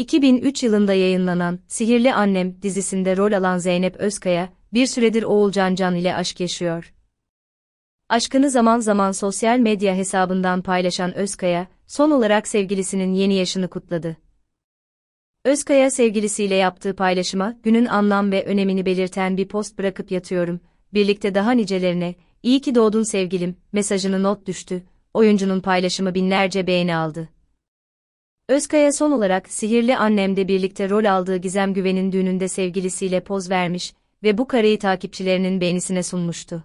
2003 yılında yayınlanan Sihirli Annem dizisinde rol alan Zeynep Özkaya, bir süredir Oğulcan Can ile aşk yaşıyor. Aşkını zaman zaman sosyal medya hesabından paylaşan Özkaya, son olarak sevgilisinin yeni yaşını kutladı. Özkaya sevgilisiyle yaptığı paylaşıma günün anlam ve önemini belirten bir post bırakıp yatıyorum, birlikte daha nicelerine, iyi ki doğdun sevgilim mesajını not düştü, oyuncunun paylaşımı binlerce beğeni aldı. Özkaya son olarak Sihirli Annem'de birlikte rol aldığı Gizem Güven'in düğününde sevgilisiyle poz vermiş ve bu kareyi takipçilerinin beğenisine sunmuştu.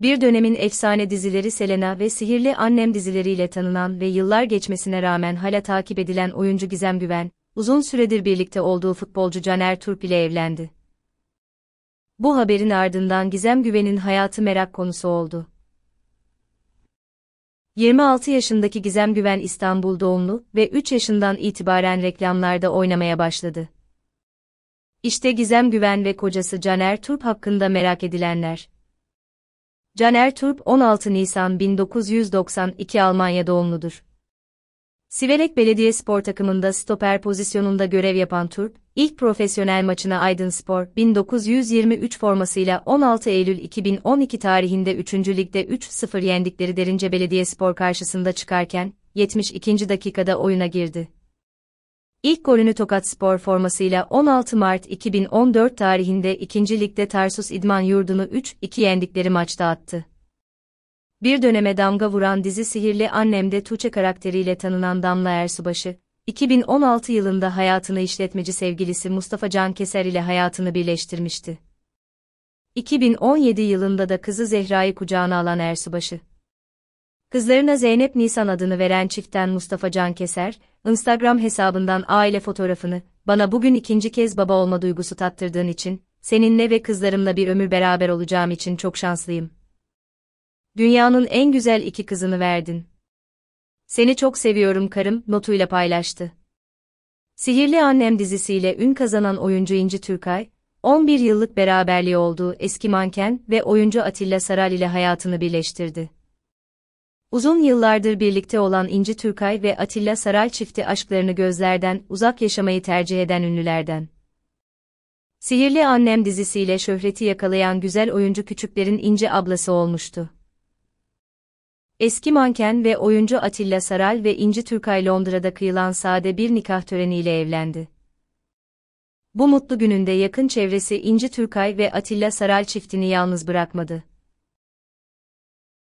Bir dönemin efsane dizileri Selena ve Sihirli Annem dizileriyle tanınan ve yıllar geçmesine rağmen hala takip edilen oyuncu Gizem Güven, uzun süredir birlikte olduğu futbolcu Caner Turp ile evlendi. Bu haberin ardından Gizem Güven'in hayatı merak konusu oldu. 26 yaşındaki Gizem Güven İstanbul doğumlu ve 3 yaşından itibaren reklamlarda oynamaya başladı. İşte Gizem Güven ve kocası Caner Turp hakkında merak edilenler. Caner Turp 16 Nisan 1992 Almanya doğumludur. Siverek Spor takımında stoper pozisyonunda görev yapan Turp, İlk profesyonel maçına Aydınspor 1923 formasıyla 16 Eylül 2012 tarihinde 3. Lig'de 3-0 yendikleri Derince Belediyespor karşısında çıkarken 72. dakikada oyuna girdi. İlk golünü Tokat Spor formasıyla 16 Mart 2014 tarihinde 2. Lig'de Tarsus İdman Yurdu'nu 3-2 yendikleri maçta attı. Bir döneme damga vuran dizi Sihirli Annem'de Tuğçe karakteriyle tanınan Damla Ersubaşı, 2016 yılında hayatını işletmeci sevgilisi Mustafa Can Keser ile hayatını birleştirmişti. 2017 yılında da kızı Zehra'yı kucağına alan Ersubaşı. Kızlarına Zeynep Nisan adını veren çiftten Mustafa Can Keser, Instagram hesabından aile fotoğrafını, bana bugün ikinci kez baba olma duygusu tattırdığın için, seninle ve kızlarımla bir ömür beraber olacağım için çok şanslıyım. Dünyanın en güzel iki kızını verdin. Seni çok seviyorum karım notuyla paylaştı. Sihirli Annem dizisiyle ün kazanan oyuncu İnci Türkay, 11 yıllık beraberliği olduğu eski manken ve oyuncu Atilla Saral ile hayatını birleştirdi. Uzun yıllardır birlikte olan İnci Türkay ve Atilla Saral çifti aşklarını gözlerden uzak yaşamayı tercih eden ünlülerden. Sihirli Annem dizisiyle şöhreti yakalayan güzel oyuncu küçüklerin İnci ablası olmuştu. Eski manken ve oyuncu Atilla Saral ve İnci Türkay Londra'da kıyılan sade bir nikah töreniyle evlendi. Bu mutlu gününde yakın çevresi İnci Türkay ve Atilla Saral çiftini yalnız bırakmadı.